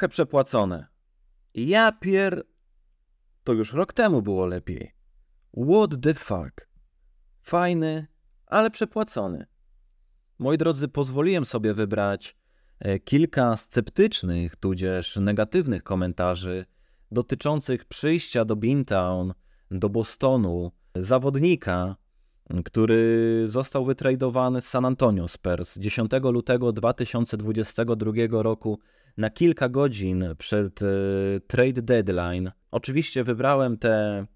trochę przepłacone. Ja pier... To już rok temu było lepiej. What the fuck? Fajny, ale przepłacony. Moi drodzy, pozwoliłem sobie wybrać e, kilka sceptycznych, tudzież negatywnych komentarzy dotyczących przyjścia do Bintown, do Bostonu, zawodnika, który został wytradowany z San Antonio Spurs 10 lutego 2022 roku na kilka godzin przed e, trade deadline. Oczywiście wybrałem te,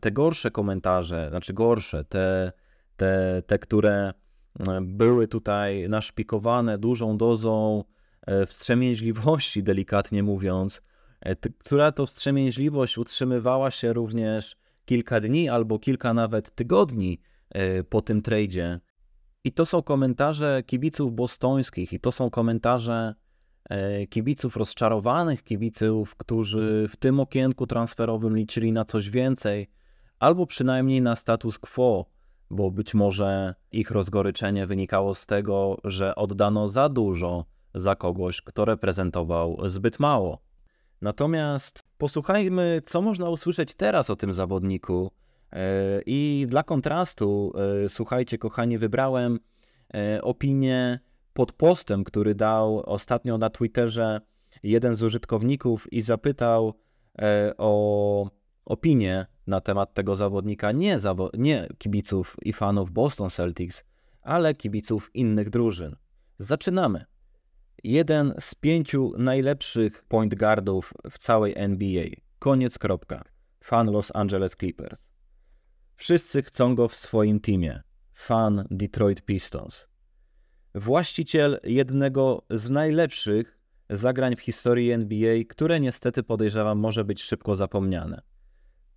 te gorsze komentarze, znaczy gorsze, te, te, te, które e, były tutaj naszpikowane dużą dozą e, wstrzemięźliwości, delikatnie mówiąc, która to wstrzemięźliwość utrzymywała się również kilka dni albo kilka nawet tygodni po tym tradzie. I to są komentarze kibiców bostońskich, i to są komentarze E, kibiców rozczarowanych, kibiców, którzy w tym okienku transferowym liczyli na coś więcej, albo przynajmniej na status quo, bo być może ich rozgoryczenie wynikało z tego, że oddano za dużo za kogoś, kto reprezentował zbyt mało. Natomiast posłuchajmy, co można usłyszeć teraz o tym zawodniku. E, I dla kontrastu, e, słuchajcie, kochani, wybrałem opinię pod postem, który dał ostatnio na Twitterze jeden z użytkowników i zapytał e, o opinię na temat tego zawodnika, nie, zawo nie kibiców i fanów Boston Celtics, ale kibiców innych drużyn. Zaczynamy. Jeden z pięciu najlepszych point guardów w całej NBA. Koniec kropka. Fan Los Angeles Clippers. Wszyscy chcą go w swoim teamie. Fan Detroit Pistons właściciel jednego z najlepszych zagrań w historii NBA, które niestety podejrzewam może być szybko zapomniane.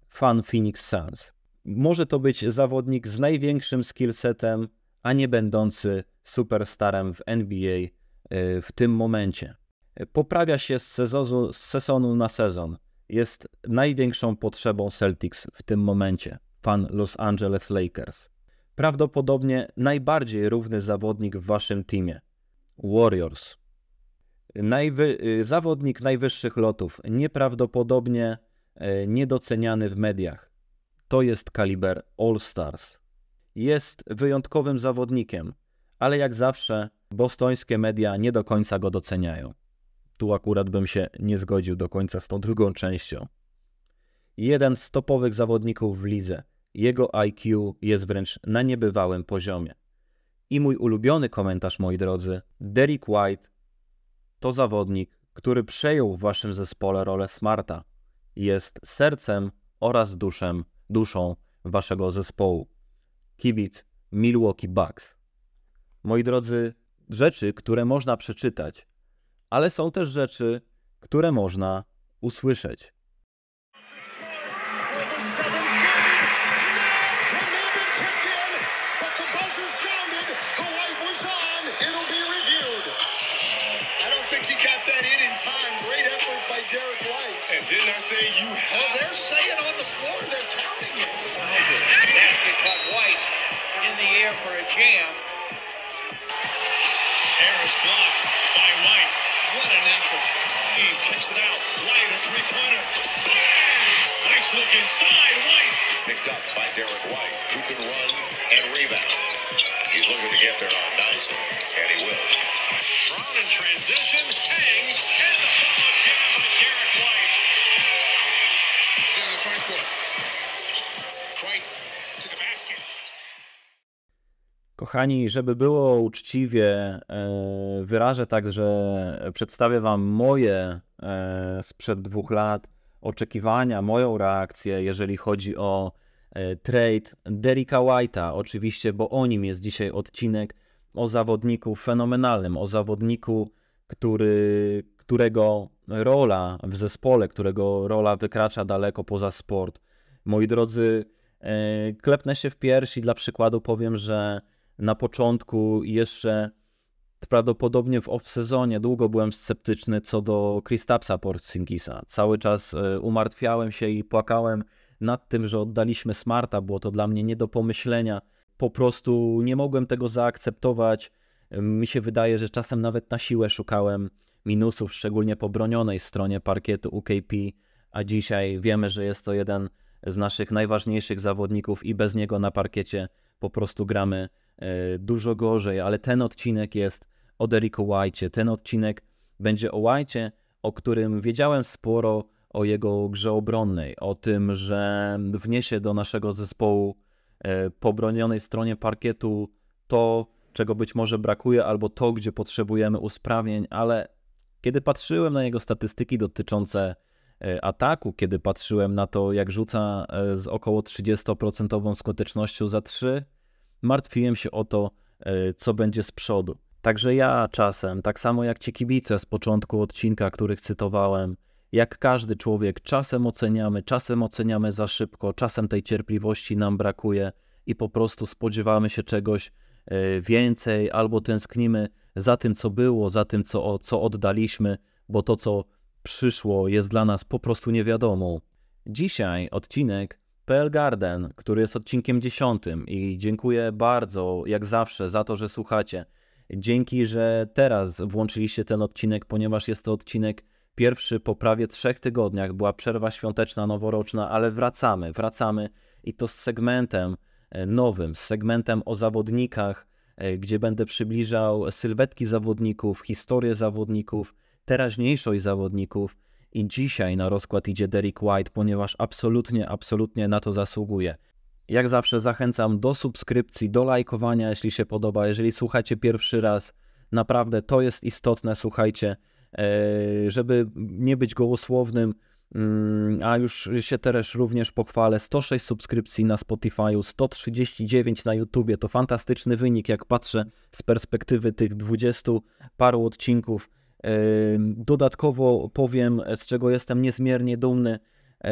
Fan Phoenix Suns. Może to być zawodnik z największym skillsetem, a nie będący superstarem w NBA e, w tym momencie. Poprawia się z sezonu, z sezonu na sezon. Jest największą potrzebą Celtics w tym momencie, fan Los Angeles Lakers prawdopodobnie najbardziej równy zawodnik w waszym teamie. Warriors. Najwy y, zawodnik najwyższych lotów, nieprawdopodobnie y, niedoceniany w mediach. To jest kaliber All Stars. Jest wyjątkowym zawodnikiem, ale jak zawsze bostońskie media nie do końca go doceniają. Tu akurat bym się nie zgodził do końca z tą drugą częścią. Jeden z topowych zawodników w lidze. Jego IQ jest wręcz na niebywałym poziomie. I mój ulubiony komentarz, moi drodzy, Derek White to zawodnik, który przejął w waszym zespole rolę Smarta. Jest sercem oraz duszem, duszą waszego zespołu. Kibic Milwaukee Bucks. Moi drodzy, rzeczy, które można przeczytać, ale są też rzeczy, które można usłyszeć. And didn't I say you have? Oh, they're saying on the floor, they're counting it. Basket by White in the air for a jam. Harris blocked by White. What an effort. He kicks it out. White, a three-pointer. Nice look inside. White. Picked up by Derek White, who can run and rebound. He's looking to get there on Dyson, and he will. Brown in transition, hangs, and the foul jam by Kochani, żeby było uczciwie, e, wyrażę tak, że przedstawię Wam moje e, sprzed dwóch lat oczekiwania, moją reakcję, jeżeli chodzi o e, trade Derricka White'a, oczywiście, bo o nim jest dzisiaj odcinek, o zawodniku fenomenalnym, o zawodniku, który, którego rola w zespole, którego rola wykracza daleko poza sport. Moi drodzy, klepnę się w piersi, dla przykładu powiem, że na początku jeszcze prawdopodobnie w off-sezonie długo byłem sceptyczny co do Kristapsa Porzingisa. Cały czas e, umartwiałem się i płakałem nad tym, że oddaliśmy Smarta, było to dla mnie nie do pomyślenia. Po prostu nie mogłem tego zaakceptować. Mi się wydaje, że czasem nawet na siłę szukałem minusów, szczególnie po bronionej stronie parkietu UKP, a dzisiaj wiemy, że jest to jeden z naszych najważniejszych zawodników i bez niego na parkiecie po prostu gramy E, dużo gorzej, ale ten odcinek jest o Derricku White. Ten odcinek będzie o White, o którym wiedziałem sporo o jego grze obronnej, o tym, że wniesie do naszego zespołu e, po bronionej stronie parkietu to, czego być może brakuje, albo to, gdzie potrzebujemy usprawnień, ale kiedy patrzyłem na jego statystyki dotyczące e, ataku, kiedy patrzyłem na to, jak rzuca z około 30% skutecznością za 3, martwiłem się o to, e, co będzie z przodu. Także ja czasem, tak samo jak ci kibice z początku odcinka, których cytowałem, jak każdy człowiek, czasem oceniamy, czasem oceniamy za szybko, czasem tej cierpliwości nam brakuje i po prostu spodziewamy się czegoś e, więcej, albo tęsknimy za tym, co było, za tym, co, co oddaliśmy, bo to, co przyszło, jest dla nas po prostu niewiadomą. Dzisiaj odcinek PL Garden, który jest odcinkiem dziesiątym i dziękuję bardzo, jak zawsze, za to, że słuchacie. Dzięki, że teraz włączyliście ten odcinek, ponieważ jest to odcinek pierwszy po prawie trzech tygodniach. Była przerwa świąteczna, noworoczna, ale wracamy, wracamy i to z segmentem e, nowym, z segmentem o zawodnikach, e, gdzie będę przybliżał sylwetki zawodników, historię zawodników, teraźniejszość zawodników i dzisiaj na rozkład idzie Derek White, ponieważ absolutnie, absolutnie na to zasługuje. Jak zawsze zachęcam do subskrypcji, do lajkowania, jeśli się podoba. Jeżeli słuchacie pierwszy raz, naprawdę to jest istotne, słuchajcie, e, żeby nie być gołosłownym, mm, a już się też również pochwalę, 106 subskrypcji na Spotify'u, 139 na YouTubie, to fantastyczny wynik, jak patrzę z perspektywy tych 20 paru odcinków. Dodatkowo powiem, z czego jestem niezmiernie dumny, e,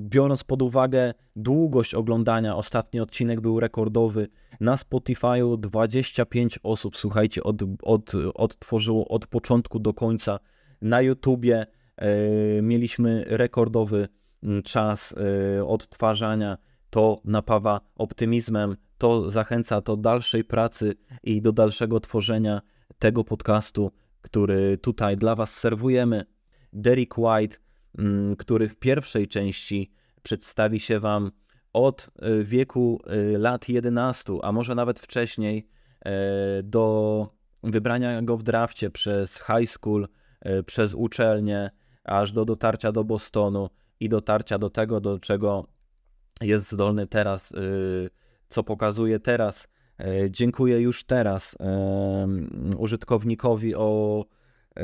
biorąc pod uwagę długość oglądania, ostatni odcinek był rekordowy. Na Spotify'u 25 osób, słuchajcie, od, od, odtworzyło od początku do końca. Na YouTubie e, mieliśmy rekordowy mm, czas e, odtwarzania. To napawa optymizmem, to zachęca do dalszej pracy i do dalszego tworzenia tego podcastu który tutaj dla Was serwujemy. Derek White, mm, który w pierwszej części przedstawi się Wam od e, wieku e, lat 11, a może nawet wcześniej, e, do wybrania go w drafcie przez high school, przez uczelnię, aż do dotarcia do Bostonu i dotarcia do tego, do czego jest zdolny teraz, co pokazuje teraz E, dziękuję już teraz e, użytkownikowi o, e,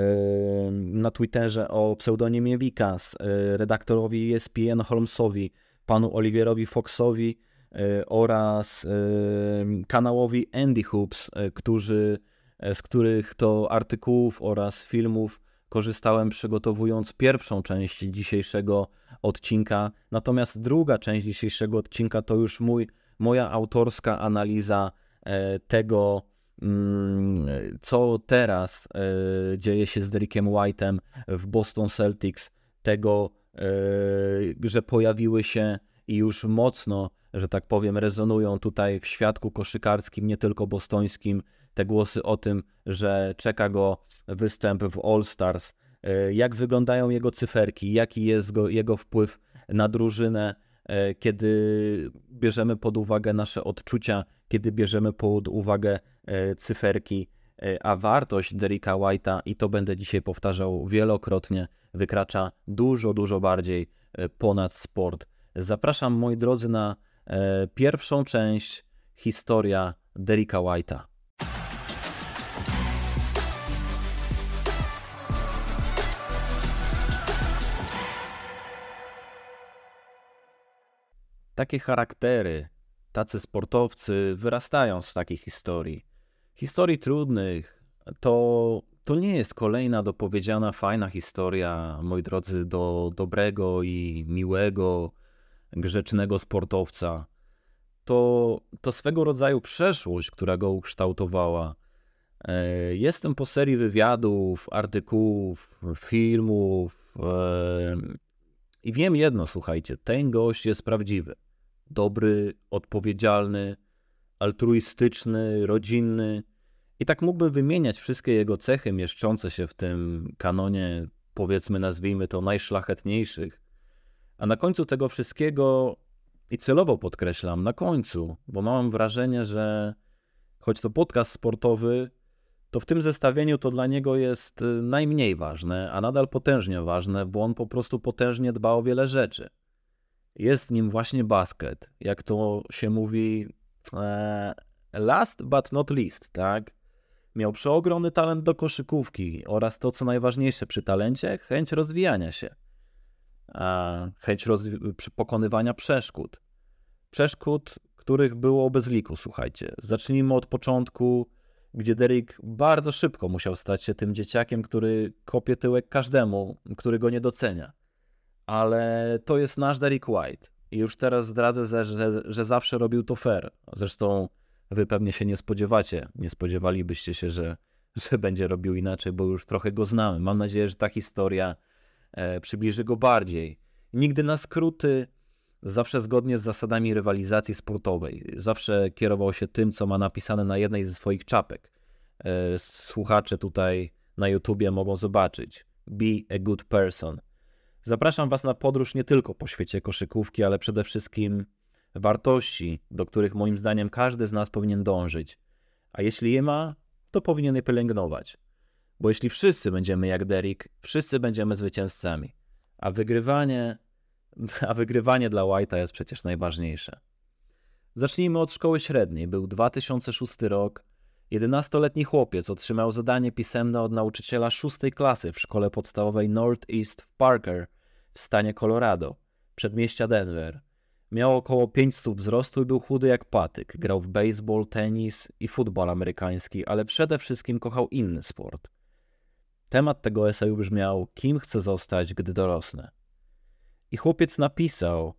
na Twitterze o pseudonimie Wikas, redaktorowi ESPN Holmesowi, panu Oliwierowi Foxowi oraz kanałowi Andy Hoops, którzy, z których to artykułów oraz filmów korzystałem przygotowując pierwszą część dzisiejszego odcinka. Natomiast druga część dzisiejszego odcinka to już mój, moja autorska analiza E, tego, mm, co teraz e, dzieje się z Derrickiem White'em w Boston Celtics, tego, e, że pojawiły się i już mocno, że tak powiem, rezonują tutaj w świadku koszykarskim, nie tylko bostońskim, te głosy o tym, że czeka go występ w All Stars, jak wyglądają jego cyferki, jaki jest go, jego wpływ na drużynę, E, kiedy bierzemy pod uwagę nasze odczucia, kiedy bierzemy pod uwagę e, cyferki, e, a wartość Derricka White'a, i to będę dzisiaj powtarzał wielokrotnie, wykracza dużo, dużo bardziej ponad sport. Zapraszam, moi drodzy, na pierwszą część historia Derricka White'a. takie charaktery, tacy sportowcy wyrastają z takich historii. Historii trudnych to, to nie jest kolejna dopowiedziana fajna historia, moi drodzy, do dobrego i miłego, grzecznego sportowca. To, to swego rodzaju przeszłość, która go ukształtowała. E, jestem po serii wywiadów, artykułów, filmów e, i wiem jedno, słuchajcie, ten gość jest prawdziwy dobry, odpowiedzialny, altruistyczny, rodzinny. I tak mógłbym wymieniać wszystkie jego cechy mieszczące się w tym kanonie, powiedzmy, nazwijmy to najszlachetniejszych. A na końcu tego wszystkiego, i celowo podkreślam, na końcu, bo mam wrażenie, że choć to podcast sportowy, to w tym zestawieniu to dla niego jest y, najmniej ważne, a nadal potężnie ważne, bo on po prostu potężnie dba o wiele rzeczy. Jest nim właśnie basket, jak to się mówi, e, last but not least, tak? Miał przeogromny talent do koszykówki oraz to, co najważniejsze przy talencie, chęć rozwijania się, chęć rozwi- pokonywania przeszkód. Przeszkód, których było bez liku, słuchajcie. Zacznijmy od początku, gdzie Derek bardzo szybko musiał stać się tym dzieciakiem, który kopie tyłek każdemu, który go nie docenia ale to jest nasz Derek White. I już teraz zdradzę, że, że, że zawsze robił to fair. Zresztą wy pewnie się nie spodziewacie, nie spodziewalibyście się, że, że będzie robił inaczej, bo już trochę go znamy. Mam nadzieję, że ta historia e, przybliży go bardziej. Nigdy na skróty, zawsze zgodnie z zasadami rywalizacji sportowej. Zawsze kierował się tym, co ma napisane na jednej ze swoich czapek. E, słuchacze tutaj na YouTubie mogą zobaczyć. Be a good person. Zapraszam Was na podróż nie tylko po świecie koszykówki, ale przede wszystkim wartości, do których moim zdaniem każdy z nas powinien dążyć. A jeśli je ma, to powinien je pielęgnować. Bo jeśli wszyscy będziemy jak Derek, wszyscy będziemy zwycięzcami. A wygrywanie, a wygrywanie dla White'a jest przecież najważniejsze. Zacznijmy od szkoły średniej. Był 2006 rok. 11-letni chłopiec otrzymał zadanie pisemne od nauczyciela szóstej klasy w szkole podstawowej Northeast w Parker – w stanie Colorado, przedmieścia Denver. Miał około 5 stóp wzrostu i był chudy jak patyk. Grał w baseball, tenis i futbol amerykański, ale przede wszystkim kochał inny sport. Temat tego eseju brzmiał: Kim chcę zostać, gdy dorosnę? I chłopiec napisał: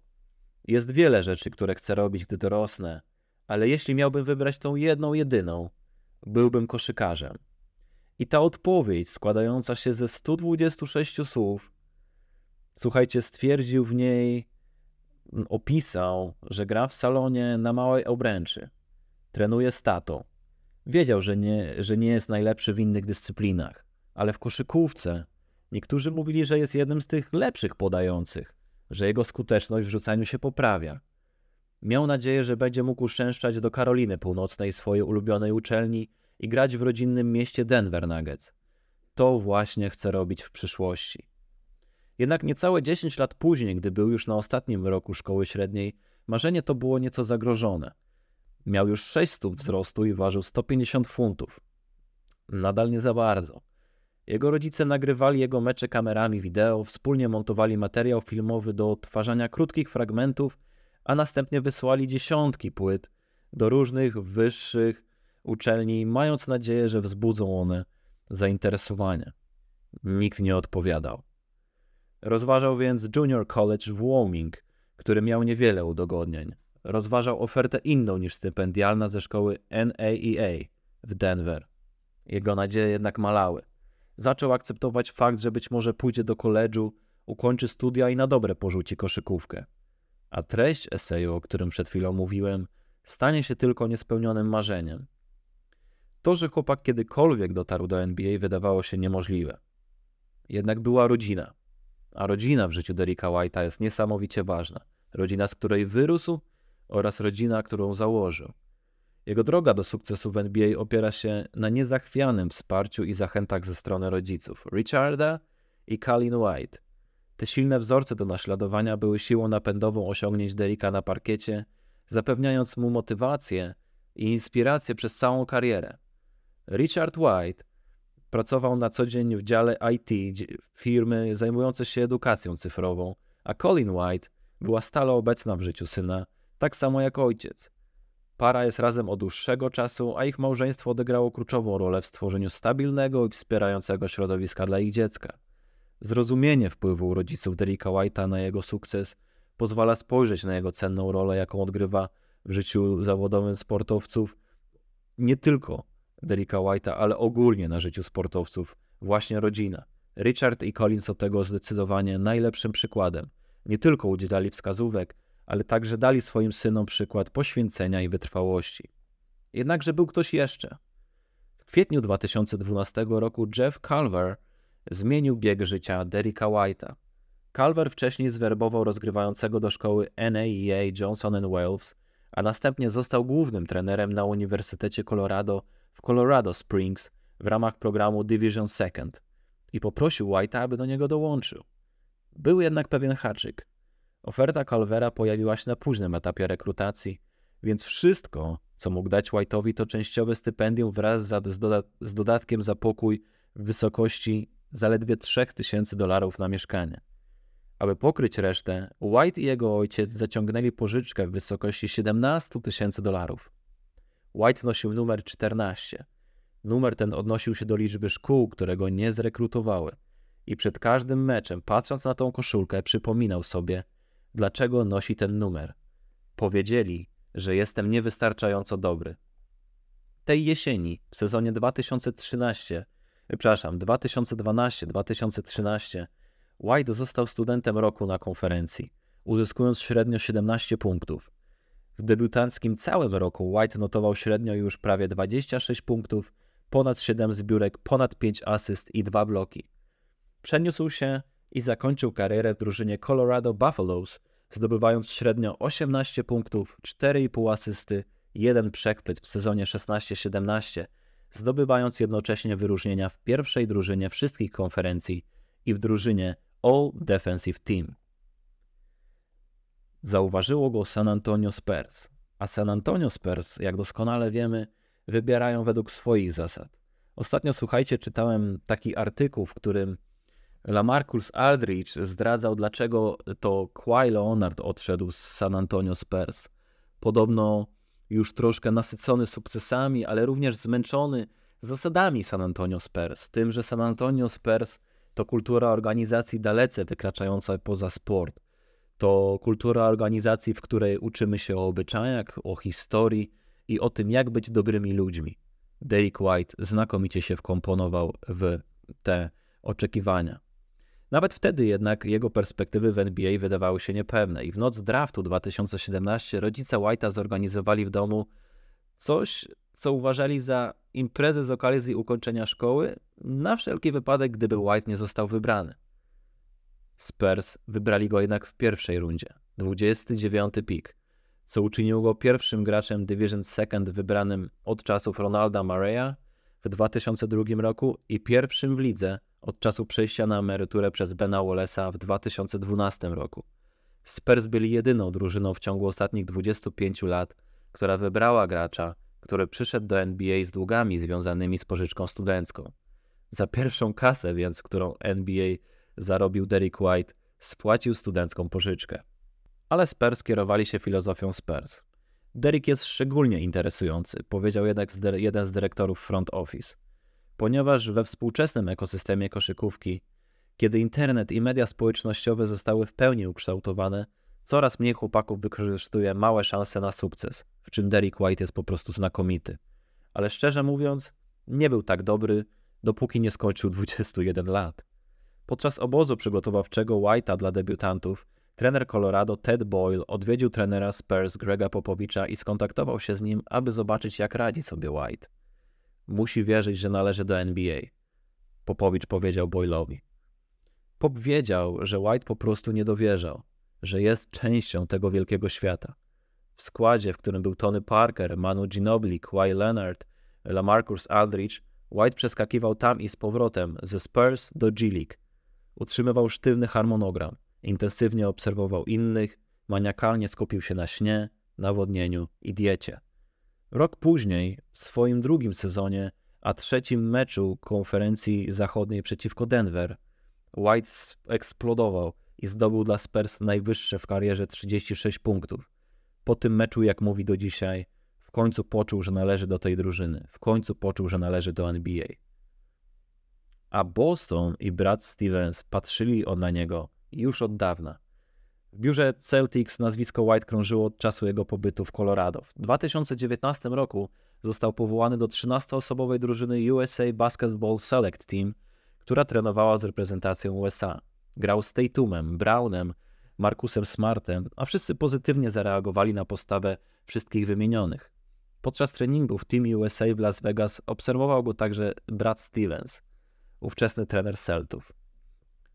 Jest wiele rzeczy, które chcę robić, gdy dorosnę, ale jeśli miałbym wybrać tą jedną, jedyną, byłbym koszykarzem. I ta odpowiedź, składająca się ze 126 słów, słuchajcie, stwierdził w niej, opisał, że gra w salonie na małej obręczy. Trenuje statą. Wiedział, że nie, że nie jest najlepszy w innych dyscyplinach, ale w koszykówce niektórzy mówili, że jest jednym z tych lepszych podających, że jego skuteczność w rzucaniu się poprawia. Miał nadzieję, że będzie mógł uszczęszczać do Karoliny Północnej swojej ulubionej uczelni i grać w rodzinnym mieście Denver Nuggets. To właśnie chce robić w przyszłości. Jednak niecałe 10 lat później, gdy był już na ostatnim roku szkoły średniej, marzenie to było nieco zagrożone. Miał już 6 stóp wzrostu i ważył 150 funtów. Nadal nie za bardzo. Jego rodzice nagrywali jego mecze kamerami wideo, wspólnie montowali materiał filmowy do odtwarzania krótkich fragmentów, a następnie wysłali dziesiątki płyt do różnych wyższych uczelni, mając nadzieję, że wzbudzą one zainteresowanie. Nikt nie odpowiadał. Rozważał więc Junior College w Wyoming, który miał niewiele udogodnień. Rozważał ofertę inną niż stypendialna ze szkoły NAEA e w Denver. Jego nadzieje jednak malały. Zaczął akceptować fakt, że być może pójdzie do koledżu, ukończy studia i na dobre porzuci koszykówkę. A treść eseju, o którym przed chwilą mówiłem, stanie się tylko niespełnionym marzeniem. To, że chłopak kiedykolwiek dotarł do NBA, wydawało się niemożliwe. Jednak była rodzina, a rodzina w życiu Derricka White'a jest niesamowicie ważna. Rodzina, z której wyrósł oraz rodzina, którą założył. Jego droga do sukcesu w NBA opiera się na niezachwianym wsparciu i zachętach ze strony rodziców Richarda i Colin White. Te silne wzorce do naśladowania były siłą napędową osiągnięć Derricka na parkiecie, zapewniając mu motywację i inspirację przez całą karierę. Richard White pracował na co dzień w dziale IT, firmy zajmującej się edukacją cyfrową, a Colin White była stale obecna w życiu syna, tak samo jak ojciec. Para jest razem od dłuższego czasu, a ich małżeństwo odegrało kluczową rolę w stworzeniu stabilnego i wspierającego środowiska dla ich dziecka. Zrozumienie wpływu rodziców Derricka White'a na jego sukces pozwala spojrzeć na jego cenną rolę, jaką odgrywa w życiu zawodowym sportowców, nie tylko Derricka White'a, ale ogólnie na życiu sportowców, właśnie rodzina. Richard i Colin są tego zdecydowanie najlepszym przykładem. Nie tylko udzielali wskazówek, ale także dali swoim synom przykład poświęcenia i wytrwałości. Jednakże był ktoś jeszcze. W kwietniu 2012 roku Jeff Calver zmienił bieg życia Derricka White'a. Calver wcześniej zwerbował rozgrywającego do szkoły NAEA Johnson Wales, a następnie został głównym trenerem na Uniwersytecie Colorado w Colorado Springs w ramach programu Division Second i poprosił White'a, aby do niego dołączył. Był jednak pewien haczyk. Oferta Calvera pojawiła się na późnym etapie rekrutacji, więc wszystko, co mógł dać White'owi, to częściowe stypendium wraz z, doda z dodatkiem za pokój w wysokości zaledwie 3000 dolarów na mieszkanie. Aby pokryć resztę, White i jego ojciec zaciągnęli pożyczkę w wysokości 17 tysięcy dolarów. White nosił numer 14. Numer ten odnosił się do liczby szkół, które go nie zrekrutowały. I przed każdym meczem, patrząc na tą koszulkę, przypominał sobie, dlaczego nosi ten numer. Powiedzieli, że jestem niewystarczająco dobry. Tej jesieni, w sezonie 2013, przepraszam, 2012-2013, White został studentem roku na konferencji, uzyskując średnio 17 punktów. W debiutanckim całym roku White notował średnio już prawie 26 punktów, ponad 7 zbiórek, ponad 5 asyst i 2 bloki. Przeniósł się i zakończył karierę w drużynie Colorado Buffaloes, zdobywając średnio 18 punktów, 4,5 asysty, 1 przechwyt w sezonie 16-17, zdobywając jednocześnie wyróżnienia w pierwszej drużynie wszystkich konferencji i w drużynie All Defensive Team. Zauważyło go San Antonio Spurs, a San Antonio Spurs, jak doskonale wiemy, wybierają według swoich zasad. Ostatnio, słuchajcie, czytałem taki artykuł, w którym Lamarcus Aldridge zdradzał, dlaczego to Kawhi Leonard odszedł z San Antonio Spurs. Podobno już troszkę nasycony sukcesami, ale również zmęczony zasadami San Antonio Spurs. Tym, że San Antonio Spurs to kultura organizacji dalece wykraczająca poza sport. To kultura organizacji, w której uczymy się o obyczajach, o historii i o tym, jak być dobrymi ludźmi. Derek White znakomicie się wkomponował w te oczekiwania. Nawet wtedy jednak jego perspektywy w NBA wydawały się niepewne i w noc draftu 2017 rodzice White'a zorganizowali w domu coś, co uważali za imprezę z okazji ukończenia szkoły, na wszelki wypadek, gdyby White nie został wybrany. Spurs wybrali go jednak w pierwszej rundzie, 29 pik, co uczyniło go pierwszym graczem Division Second wybranym od czasów Ronalda Mareya w 2002 roku i pierwszym w lidze od czasu przejścia na emeryturę przez Bena Wallace'a w 2012 roku. Spurs byli jedyną drużyną w ciągu ostatnich 25 lat, która wybrała gracza, który przyszedł do NBA z długami związanymi z pożyczką studencką. Za pierwszą kasę więc, którą NBA zarobił Derek White, spłacił studencką pożyczkę. Ale Spurs kierowali się filozofią Spurs. Derek jest szczególnie interesujący, powiedział jednak jeden z dyrektorów front office. Ponieważ we współczesnym ekosystemie koszykówki, kiedy internet i media społecznościowe zostały w pełni ukształtowane, coraz mniej chłopaków wykorzystuje małe szanse na sukces, w czym Derek White jest po prostu znakomity. Ale szczerze mówiąc, nie był tak dobry, dopóki nie skończył 21 lat. Podczas obozu przygotowawczego White'a dla debiutantów, trener Colorado Ted Boyle odwiedził trenera Spurs Grega Popowicza i skontaktował się z nim, aby zobaczyć jak radzi sobie White. Musi wierzyć, że należy do NBA. Popowicz powiedział Boyle'owi. Pop wiedział, że White po prostu nie dowierzał, że jest częścią tego wielkiego świata. W składzie, w którym był Tony Parker, Manu Ginobili, Kawhi Leonard, Lamarcus Aldridge, White przeskakiwał tam i z powrotem ze Spurs do G League Utrzymywał sztywny harmonogram, intensywnie obserwował innych, maniakalnie skupił się na śnie, nawodnieniu i diecie. Rok później, w swoim drugim sezonie, a trzecim meczu konferencji zachodniej przeciwko Denver, White eksplodował i zdobył dla Spurs najwyższe w karierze 36 punktów. Po tym meczu, jak mówi do dzisiaj, w końcu poczuł, że należy do tej drużyny, w końcu poczuł, że należy do NBA a Boston i brat Stevens patrzyli na niego już od dawna. W biurze Celtics nazwisko White krążyło od czasu jego pobytu w Colorado. W 2019 roku został powołany do 13-osobowej drużyny USA Basketball Select Team, która trenowała z reprezentacją USA. Grał z Tatumem, Brownem, Markusem Smartem, a wszyscy pozytywnie zareagowali na postawę wszystkich wymienionych. Podczas treningów Team USA w Las Vegas obserwował go także brat Stevens ówczesny trener Celtów.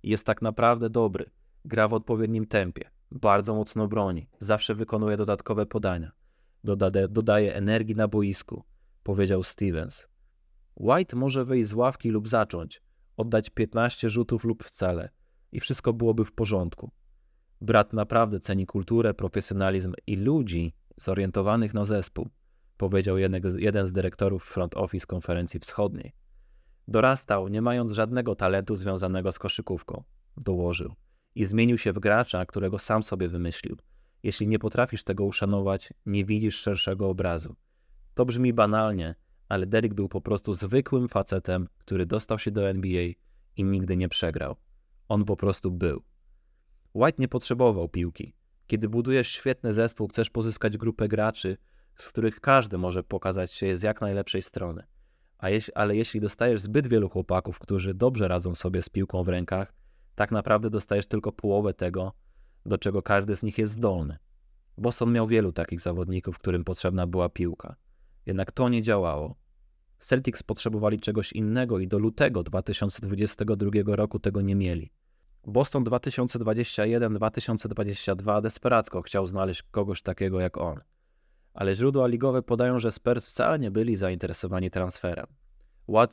Jest tak naprawdę dobry, gra w odpowiednim tempie, bardzo mocno broni, zawsze wykonuje dodatkowe podania, Doda dodaje energii na boisku, powiedział Stevens. White może wyjść z ławki lub zacząć, oddać 15 rzutów lub wcale i wszystko byłoby w porządku. Brat naprawdę ceni kulturę, profesjonalizm i ludzi zorientowanych na zespół, powiedział jeden z dyrektorów front office konferencji wschodniej. Dorastał, nie mając żadnego talentu związanego z koszykówką, dołożył. I zmienił się w gracza, którego sam sobie wymyślił. Jeśli nie potrafisz tego uszanować, nie widzisz szerszego obrazu. To brzmi banalnie, ale Derek był po prostu zwykłym facetem, który dostał się do NBA i nigdy nie przegrał. On po prostu był. White nie potrzebował piłki. Kiedy budujesz świetny zespół, chcesz pozyskać grupę graczy, z których każdy może pokazać się z jak najlepszej strony ale jeśli dostajesz zbyt wielu chłopaków, którzy dobrze radzą sobie z piłką w rękach, tak naprawdę dostajesz tylko połowę tego, do czego każdy z nich jest zdolny. Boston miał wielu takich zawodników, którym potrzebna była piłka. Jednak to nie działało. Celtics potrzebowali czegoś innego i do lutego 2022 roku tego nie mieli. Boston 2021-2022 desperacko chciał znaleźć kogoś takiego jak on ale źródła ligowe podają, że Spurs wcale nie byli zainteresowani transferem.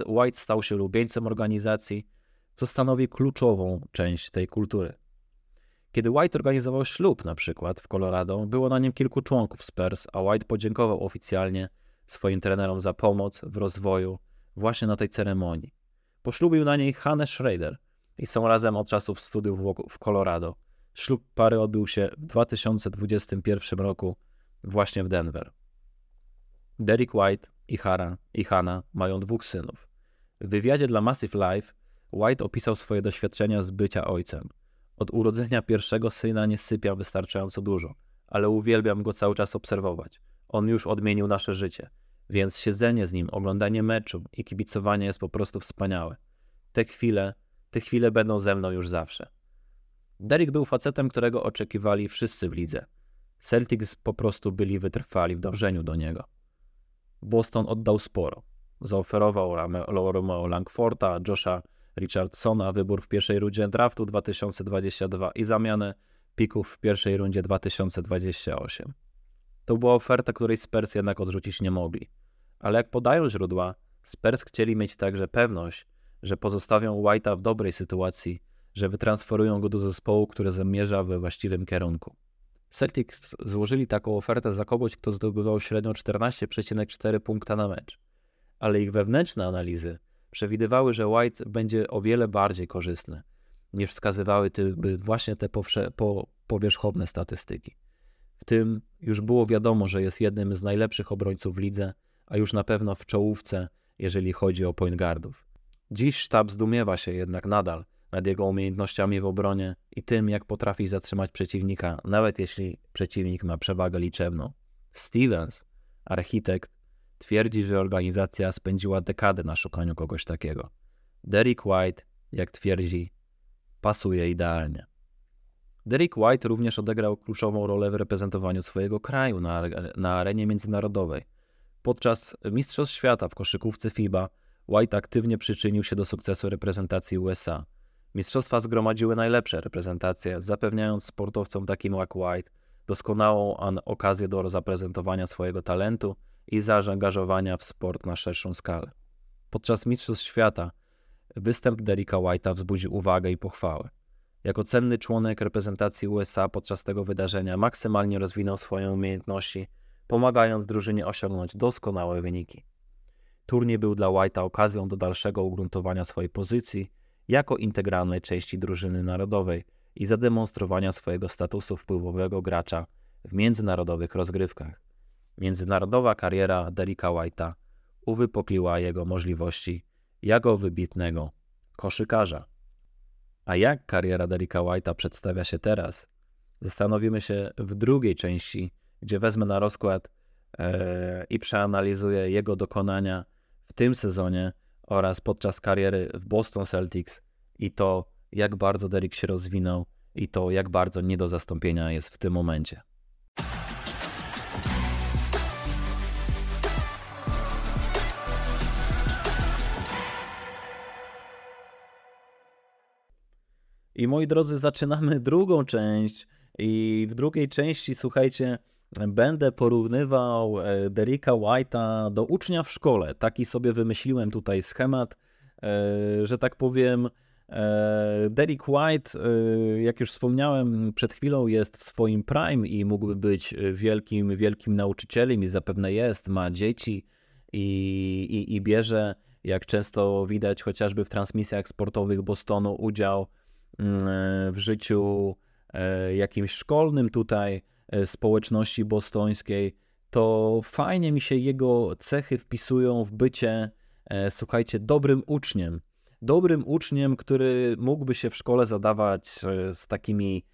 White stał się lubieńcem organizacji, co stanowi kluczową część tej kultury. Kiedy White organizował ślub na przykład w Colorado, było na nim kilku członków Spurs, a White podziękował oficjalnie swoim trenerom za pomoc w rozwoju właśnie na tej ceremonii. Poślubił na niej Hannę Schrader i są razem od czasów studiów w Colorado. Ślub pary odbył się w 2021 roku właśnie w Denver. Derek White i Hara i Hanna mają dwóch synów. W wywiadzie dla Massive Life White opisał swoje doświadczenia z bycia ojcem. Od urodzenia pierwszego syna nie sypiam wystarczająco dużo, ale uwielbiam go cały czas obserwować. On już odmienił nasze życie, więc siedzenie z nim, oglądanie meczu i kibicowanie jest po prostu wspaniałe. Te chwile, te chwile będą ze mną już zawsze. Derek był facetem, którego oczekiwali wszyscy w lidze – Celtics po prostu byli wytrwali w dążeniu do niego. Boston oddał sporo. Zaoferował Romeo Langforda, Josha Richardsona wybór w pierwszej rundzie draftu 2022 i zamianę pików w pierwszej rundzie 2028. To była oferta, której Spurs jednak odrzucić nie mogli. Ale jak podają źródła, Spurs chcieli mieć także pewność, że pozostawią White'a w dobrej sytuacji, że wytransferują go do zespołu, który zamierza we właściwym kierunku. Celtics złożyli taką ofertę za kogoś, kto zdobywał średnio 14,4 punkta na mecz, ale ich wewnętrzne analizy przewidywały, że White będzie o wiele bardziej korzystny, niż wskazywały ty, właśnie te powsze, po, powierzchowne statystyki. W tym już było wiadomo, że jest jednym z najlepszych obrońców w lidze, a już na pewno w czołówce, jeżeli chodzi o point guardów. Dziś sztab zdumiewa się jednak nadal, nad jego umiejętnościami w obronie i tym, jak potrafi zatrzymać przeciwnika, nawet jeśli przeciwnik ma przewagę liczebną. Stevens, architekt, twierdzi, że organizacja spędziła dekady na szukaniu kogoś takiego. Derek White, jak twierdzi, pasuje idealnie. Derek White również odegrał kluczową rolę w reprezentowaniu swojego kraju na, na arenie międzynarodowej. Podczas Mistrzostw Świata w koszykówce FIBA White aktywnie przyczynił się do sukcesu reprezentacji USA – Mistrzostwa zgromadziły najlepsze reprezentacje, zapewniając sportowcom takim jak White doskonałą okazję do zaprezentowania swojego talentu i zaangażowania w sport na szerszą skalę. Podczas Mistrzostw Świata występ Derricka White'a wzbudził uwagę i pochwałę. Jako cenny członek reprezentacji USA podczas tego wydarzenia maksymalnie rozwinął swoje umiejętności, pomagając drużynie osiągnąć doskonałe wyniki. Turniej był dla White'a okazją do dalszego ugruntowania swojej pozycji jako integralnej części drużyny narodowej i zademonstrowania swojego statusu wpływowego gracza w międzynarodowych rozgrywkach. Międzynarodowa kariera Derricka White'a uwypukliła jego możliwości jako wybitnego koszykarza. A jak kariera Derricka White'a przedstawia się teraz? Zastanowimy się w drugiej części, gdzie wezmę na rozkład e, i przeanalizuję jego dokonania w tym sezonie oraz podczas kariery w Boston Celtics i to, jak bardzo Derek się rozwinął i to, jak bardzo nie do zastąpienia jest w tym momencie. I moi drodzy, zaczynamy drugą część. I w drugiej części, słuchajcie, będę porównywał e, Derricka White'a do ucznia w szkole. Taki sobie wymyśliłem tutaj schemat, e, że tak powiem. E, Derek White, jak już wspomniałem przed chwilą, jest w swoim prime i mógłby być wielkim, wielkim nauczycielem i zapewne jest, ma dzieci i, i, i bierze, jak często widać chociażby w transmisjach sportowych Bostonu, udział mm, w życiu jakimś szkolnym tutaj E, społeczności bostońskiej, to fajnie mi się jego cechy wpisują w bycie, e, słuchajcie, dobrym uczniem. Dobrym uczniem, który mógłby się w szkole zadawać e, z takimi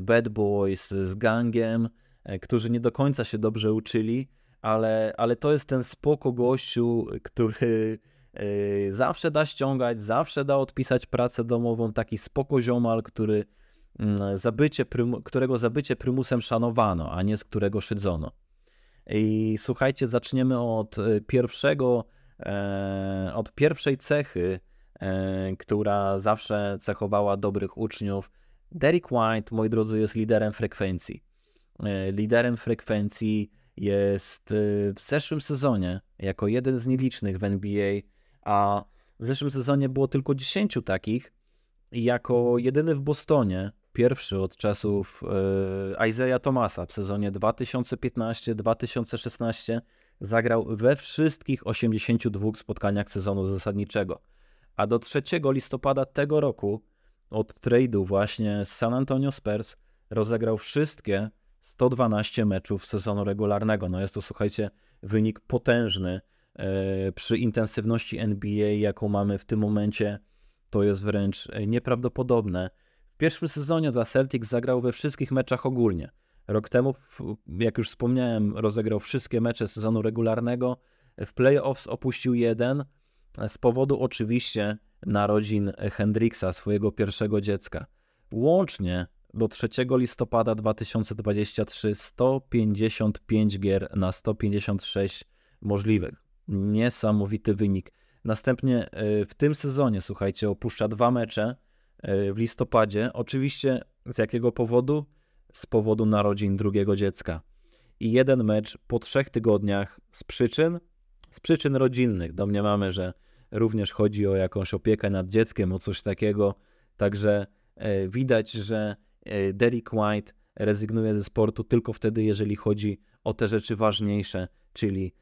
bad boys, z gangiem, którzy nie do końca się dobrze uczyli, ale, ale to jest ten spoko gościu, który zawsze da ściągać, zawsze da odpisać pracę domową, taki spoko ziomal, który Mm, zabycie, którego zabycie prymusem szanowano, a nie z którego szydzono. I słuchajcie, zaczniemy od e, pierwszego, e, od pierwszej cechy, e, która zawsze cechowała dobrych uczniów. Derek White, moi drodzy, jest liderem frekwencji. Liderem frekwencji jest w zeszłym sezonie, jako jeden z nielicznych w NBA, a w zeszłym sezonie było tylko 10 takich. Jako jedyny w Bostonie pierwszy od czasów e, Isaiah Thomasa w sezonie 2015-2016 zagrał we wszystkich 82 spotkaniach sezonu zasadniczego. A do 3 listopada tego roku od trade'u właśnie z San Antonio Spurs rozegrał wszystkie 112 meczów sezonu regularnego. No jest to, słuchajcie, wynik potężny. E, przy intensywności NBA, jaką mamy w tym momencie, to jest wręcz e, nieprawdopodobne pierwszym sezonie dla Celtics zagrał we wszystkich meczach ogólnie. Rok temu, jak już wspomniałem, rozegrał wszystkie mecze sezonu regularnego. W playoffs opuścił jeden e, z powodu oczywiście narodzin Hendriksa, swojego pierwszego dziecka. Łącznie do 3 listopada 2023 155 gier na 156 możliwych. Niesamowity wynik. Następnie e, w tym sezonie, słuchajcie, opuszcza dwa mecze E, w listopadzie. Oczywiście z jakiego powodu? Z powodu narodzin drugiego dziecka. I jeden mecz po trzech tygodniach z przyczyn, z przyczyn rodzinnych. mamy, że również chodzi o jakąś opiekę nad dzieckiem, o coś takiego. Także e, widać, że e, Derek White rezygnuje ze sportu tylko wtedy, jeżeli chodzi o te rzeczy ważniejsze, czyli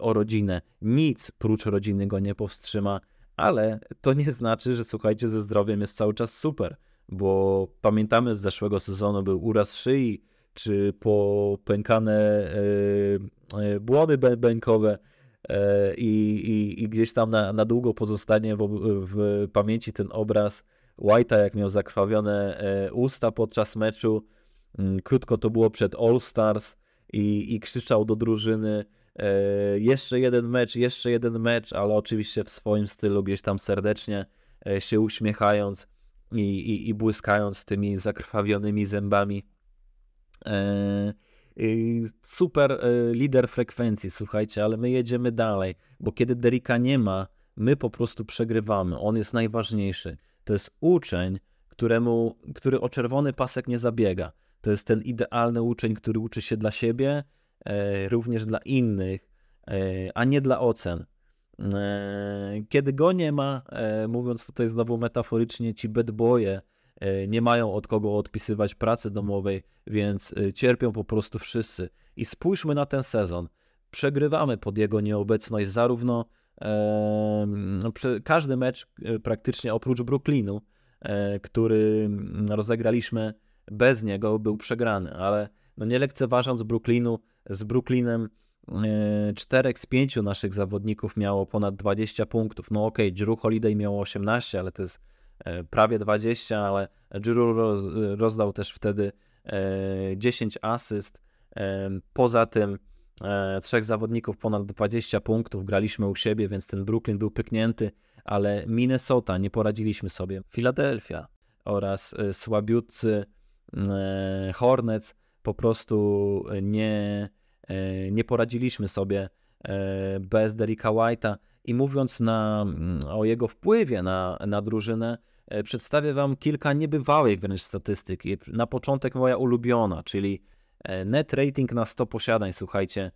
o rodzinę. Nic prócz rodziny go nie powstrzyma ale to nie znaczy, że słuchajcie, ze zdrowiem jest cały czas super, bo pamiętamy z zeszłego sezonu był uraz szyi, czy popękane yy, e, e, błony bębenkowe e, i, i, i gdzieś tam na, na długo pozostanie w, w, pamięci ten obraz White'a, jak miał zakrwawione usta podczas meczu. Mm, krótko to było przed All Stars i, i krzyczał do drużyny E, jeszcze jeden mecz, jeszcze jeden mecz, ale oczywiście w swoim stylu, gdzieś tam serdecznie e, się uśmiechając i, i, i błyskając tymi zakrwawionymi zębami. E, super lider frekwencji, słuchajcie, ale my jedziemy dalej, bo kiedy Derika nie ma, my po prostu przegrywamy. On jest najważniejszy. To jest uczeń, któremu, który o czerwony pasek nie zabiega. To jest ten idealny uczeń, który uczy się dla siebie, E, również dla innych, e, a nie dla ocen. E, kiedy go nie ma, mówiąc tutaj znowu metaforycznie, ci bad boye nie mają od kogo odpisywać pracy domowej, więc cierpią po prostu wszyscy. I spójrzmy na ten sezon. Przegrywamy pod jego nieobecność zarówno no, każdy mecz praktycznie oprócz Brooklynu, który mm, rozegraliśmy bez niego, był przegrany, ale no nie lekceważąc Brooklynu, z Brooklynem. E, czterech z pięciu naszych zawodników miało ponad 20 punktów. No okej, okay, Drew Holiday miało 18, ale to jest e, prawie 20, ale Drew rozdał też wtedy 10 e, asyst. Poza tym trzech zawodników ponad 20 punktów graliśmy u siebie, więc ten Brooklyn był pyknięty, ale Minnesota nie poradziliśmy sobie. Philadelphia oraz słabiutcy Hornets po prostu nie E, nie poradziliśmy sobie e, bez Derricka White'a. I mówiąc na, mm, o jego wpływie na, na drużynę, e, przedstawię Wam kilka niebywałych wręcz statystyk. Na początek moja ulubiona, czyli net rating na 100 posiadań, słuchajcie,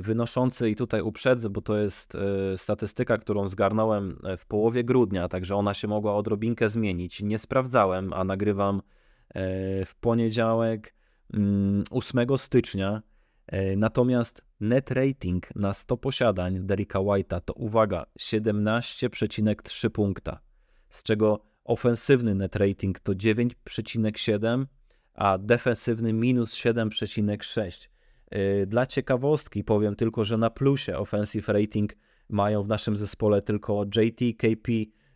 wynoszący i tutaj uprzedzę, bo to jest statystyka, którą zgarnąłem w połowie grudnia, także ona się mogła odrobinkę zmienić. Nie sprawdzałem, a nagrywam w poniedziałek 8 mm, stycznia E, natomiast net rating na 100 posiadań Derricka White'a to uwaga 17,3 punkta, z czego ofensywny net rating to 9,7, a defensywny minus 7,6. E, dla ciekawostki powiem tylko, że na plusie offensive rating mają w naszym zespole tylko JT, KP,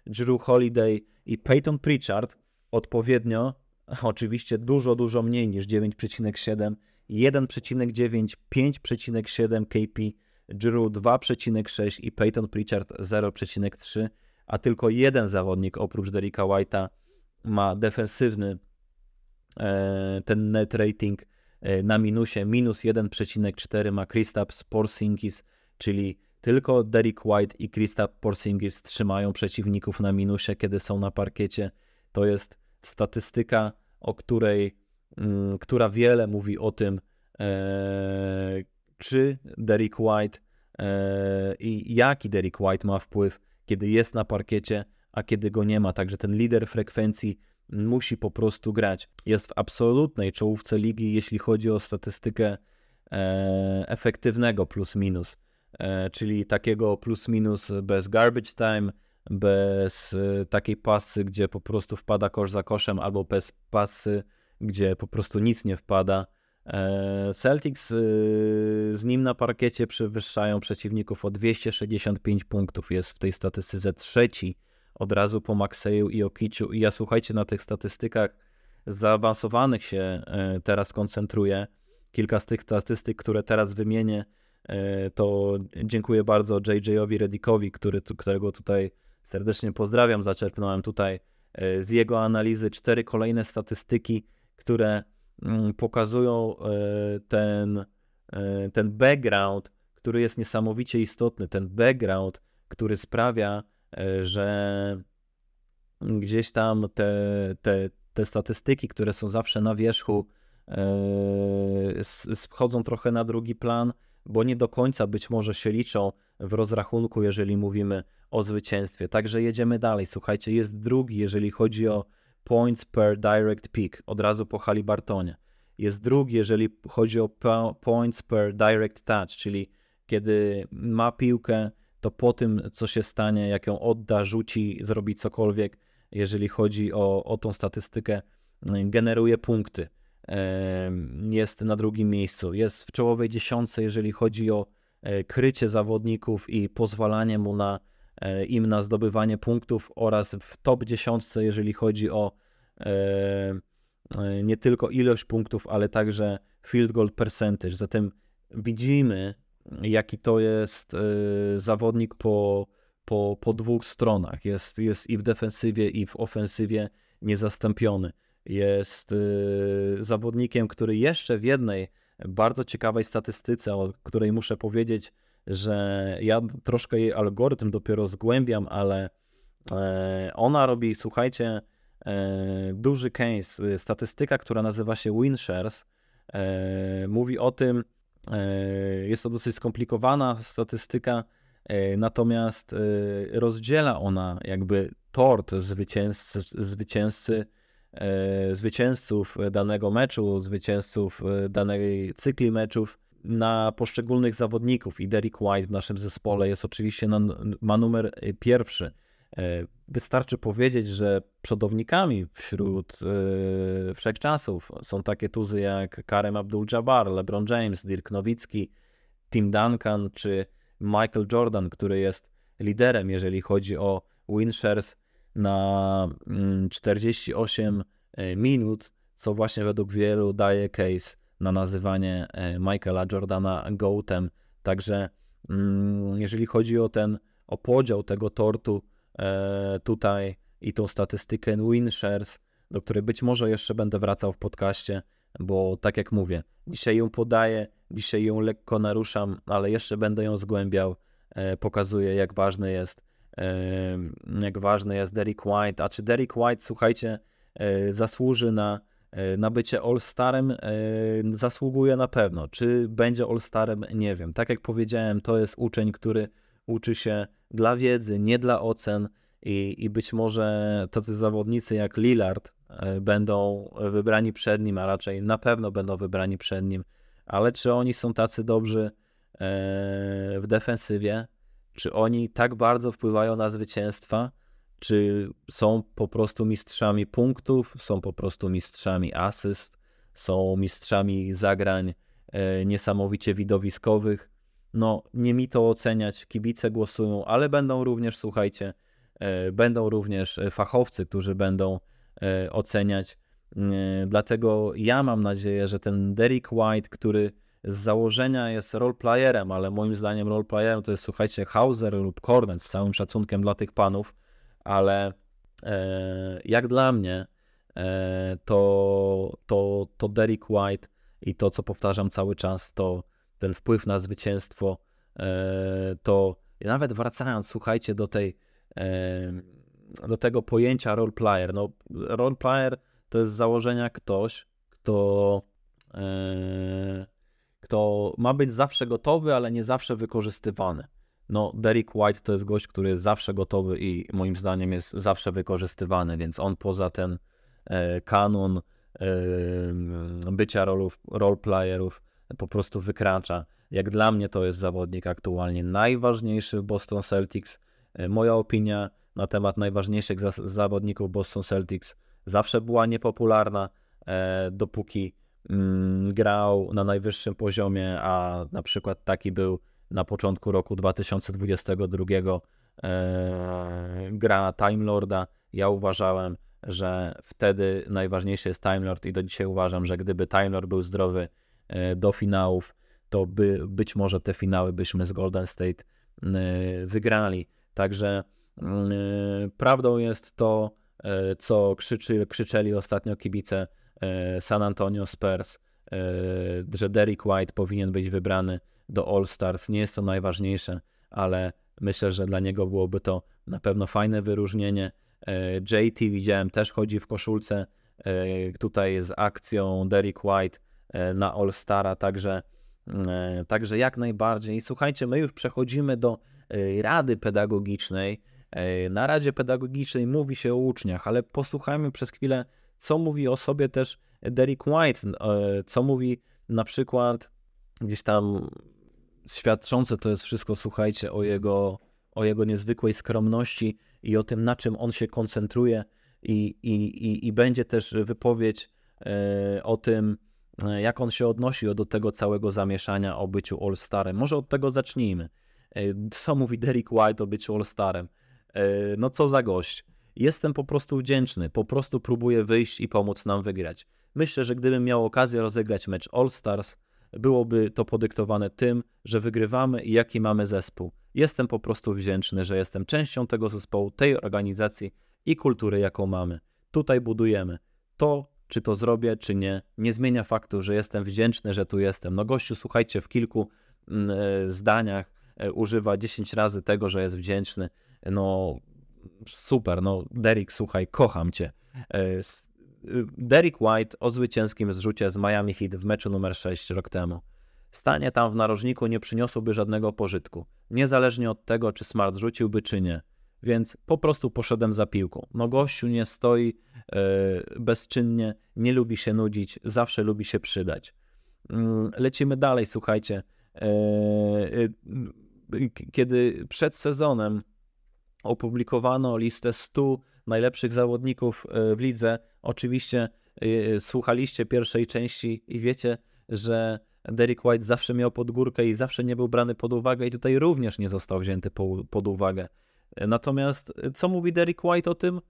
Drew Holiday i Peyton Pritchard odpowiednio, oczywiście dużo, dużo mniej niż 9,7 1,9, 5,7 KP, Drew 2,6 i Peyton Pritchard 0,3, a tylko jeden zawodnik oprócz Derricka White'a ma defensywny e, ten net rating e, na minusie, minus 1,4 ma Kristaps Porzingis, czyli tylko Derek White i Kristaps Porzingis trzymają przeciwników na minusie, kiedy są na parkiecie. To jest statystyka, o której Mm, która wiele mówi o tym, e, czy Derek White e, i jaki Derek White ma wpływ, kiedy jest na parkiecie, a kiedy go nie ma. Także ten lider frekwencji musi po prostu grać. Jest w absolutnej czołówce ligi, jeśli chodzi o statystykę e, efektywnego plus minus, czyli takiego plus minus bez garbage time, bez takiej pasy, gdzie po prostu wpada kosz za koszem, albo bez pasy gdzie po prostu nic nie wpada. E, Celtics y, z nim na parkiecie przewyższają przeciwników o 265 punktów. Jest w tej statystyce trzeci od razu po Maxeju i Okiciu. I ja słuchajcie, na tych statystykach zaawansowanych się e, teraz koncentruję. Kilka z tych statystyk, które teraz wymienię, e, to dziękuję bardzo JJ-owi Redikowi, którego tutaj serdecznie pozdrawiam. Zaczerpnąłem tutaj z jego analizy cztery kolejne statystyki które mm, pokazują e, ten, e, ten background, który jest niesamowicie istotny, ten background, który sprawia, e, że gdzieś tam te, te, te statystyki, które są zawsze na wierzchu, schodzą trochę na drugi plan, bo nie do końca być może się liczą w rozrachunku, jeżeli mówimy o zwycięstwie. Także jedziemy dalej. Słuchajcie, jest drugi, jeżeli chodzi o points per direct pick od razu po Halibartonie. Jest drugi, jeżeli chodzi o points per direct touch, czyli kiedy ma piłkę, to po tym, co się stanie, jak ją odda, rzuci, zrobi cokolwiek, jeżeli chodzi o, o tą statystykę, generuje punkty. Jest na drugim miejscu. Jest w czołowej dziesiątce, jeżeli chodzi o e, krycie zawodników i pozwalanie mu na E, im na zdobywanie punktów oraz w top dziesiątce, jeżeli chodzi o e, e, nie tylko ilość punktów, ale także field goal percentage. Zatem widzimy, jaki to jest zawodnik po, po, po dwóch stronach. Jest, jest i w defensywie, i w ofensywie niezastąpiony. Jest zawodnikiem, który jeszcze w jednej bardzo ciekawej statystyce, o której muszę powiedzieć, że ja troszkę jej algorytm dopiero zgłębiam, ale e, ona robi, słuchajcie, e, duży case, y, statystyka, która nazywa się WinShares, e, mówi o tym, jest to dosyć skomplikowana statystyka, natomiast rozdziela ona jakby tort zwycięzcy, zwycięzcy zwycięzców danego meczu, zwycięzców danej cykli meczów na poszczególnych zawodników i Derek White w naszym zespole jest oczywiście na, ma numer y, pierwszy. E, wystarczy powiedzieć, że przodownikami wśród yy, wszechczasów są takie tuzy jak Karem Abdul-Jabbar, LeBron James, Dirk Nowicki, Tim Duncan czy Michael Jordan, który jest liderem, jeżeli chodzi o winshares na 48 mm, y, minut, co właśnie według wielu daje case na nazywanie e, Michaela Jordana goatem. Także mm, jeżeli chodzi o ten o podział tego tortu e, tutaj i tą statystykę win do której być może jeszcze będę wracał w podcaście, bo tak jak mówię, dzisiaj ją podaję, dzisiaj ją lekko naruszam, ale jeszcze będę ją zgłębiał. E, pokazuję, jak ważny jest, jak ważny jest Derek White. A czy Derek White, słuchajcie, zasłuży na E, na bycie All-Starem e, zasługuje na pewno. Czy będzie All-Starem, nie wiem. Tak jak powiedziałem, to jest uczeń, który uczy się dla wiedzy, nie dla ocen. I, i być może tacy zawodnicy jak Lillard e, będą wybrani przed nim, a raczej na pewno będą wybrani przed nim. Ale czy oni są tacy dobrzy w defensywie? Czy oni tak bardzo wpływają na zwycięstwa? czy są po prostu mistrzami punktów, są po prostu mistrzami asyst, są mistrzami zagrań e, niesamowicie widowiskowych. No, nie mi to oceniać, kibice głosują, ale będą również, słuchajcie, e, będą również fachowcy, którzy będą e, oceniać. Mm, e, dlatego ja mam nadzieję, że ten Derek White, który z założenia jest roleplayerem, ale moim zdaniem roleplayerem to jest, słuchajcie, Hauser lub Cornet, z całym szacunkiem dla tych panów, ale e, jak dla mnie e, to, to, to Derek White i to, co powtarzam cały czas, to ten wpływ na zwycięstwo, e, to nawet wracając, słuchajcie, do tej do tego pojęcia role player. No, role player to jest z założenia ktoś, kto, kto ma być zawsze gotowy, ale nie zawsze wykorzystywany no Derek White to jest gość, który jest zawsze gotowy i moim zdaniem jest zawsze wykorzystywany, więc on poza ten e, kanon e, bycia rolów, roleplayerów playerów po prostu wykracza. Jak dla mnie to jest zawodnik aktualnie najważniejszy w Boston Celtics. E, moja opinia na temat najważniejszych za zawodników Boston Celtics zawsze była niepopularna, e, dopóki mm, grał na najwyższym poziomie, a na przykład taki był na początku roku 2022 e, gra Time Lorda. Ja uważałem, że wtedy najważniejszy jest Time Lord i do dzisiaj uważam, że gdyby Time Lord był zdrowy e, do finałów, to by, być może te finały byśmy z Golden State e, wygrali. Także mm, prawdą jest to, co krzyczy, krzyczeli ostatnio kibice San Antonio Spurs, że Derek White powinien być wybrany do All Stars. Nie jest to najważniejsze, ale myślę, że dla niego byłoby to na pewno fajne wyróżnienie. E, JT widziałem też chodzi w koszulce e, tutaj z akcją Derek White e, na All Stara, także, mm, także jak najbardziej. Słuchajcie, my już przechodzimy do rady pedagogicznej. Na Radzie Pedagogicznej mówi się o uczniach, ale posłuchajmy przez chwilę, co mówi o sobie też Derek White, co mówi na przykład gdzieś tam świadczące to jest wszystko, słuchajcie, o jego, o jego niezwykłej skromności i o tym, na czym on się koncentruje. I, i, i, i będzie też wypowiedź e, o tym, e, jak on się odnosi do tego całego zamieszania o byciu All-Starem. Może od tego zacznijmy. E, co mówi Derek White o byciu All-Starem? No co za gość. Jestem po prostu wdzięczny, po prostu próbuję wyjść i pomóc nam wygrać. Myślę, że gdybym miał okazję rozegrać mecz All-Stars, byłoby to podyktowane tym, że wygrywamy i jaki mamy zespół. Jestem po prostu wdzięczny, że jestem częścią tego zespołu, tej organizacji i kultury, jaką mamy. Tutaj budujemy. To, czy to zrobię, czy nie, nie zmienia faktu, że jestem wdzięczny, że tu jestem. No gościu, słuchajcie, w kilku mm, e, zdaniach e, używa 10 razy tego, że jest wdzięczny. No super, no Derek, słuchaj, kocham cię. E, Derek White o zwycięskim zrzucie z Miami Heat w meczu numer 6 rok temu. Stanie tam w narożniku nie przyniosłoby żadnego pożytku, niezależnie od tego, czy Smart rzuciłby, czy nie. Więc po prostu poszedłem za piłką. No gościu nie stoi yy, bezczynnie, nie lubi się nudzić, zawsze lubi się przydać. Yy, lecimy dalej, słuchajcie. Yy, kiedy przed sezonem opublikowano listę 100 najlepszych zawodników e, w lidze. Oczywiście e, słuchaliście pierwszej części i wiecie, że Derek White zawsze miał pod górkę i zawsze nie był brany pod uwagę i tutaj również nie został wzięty pod uwagę. E, natomiast co mówi Derek White o tym?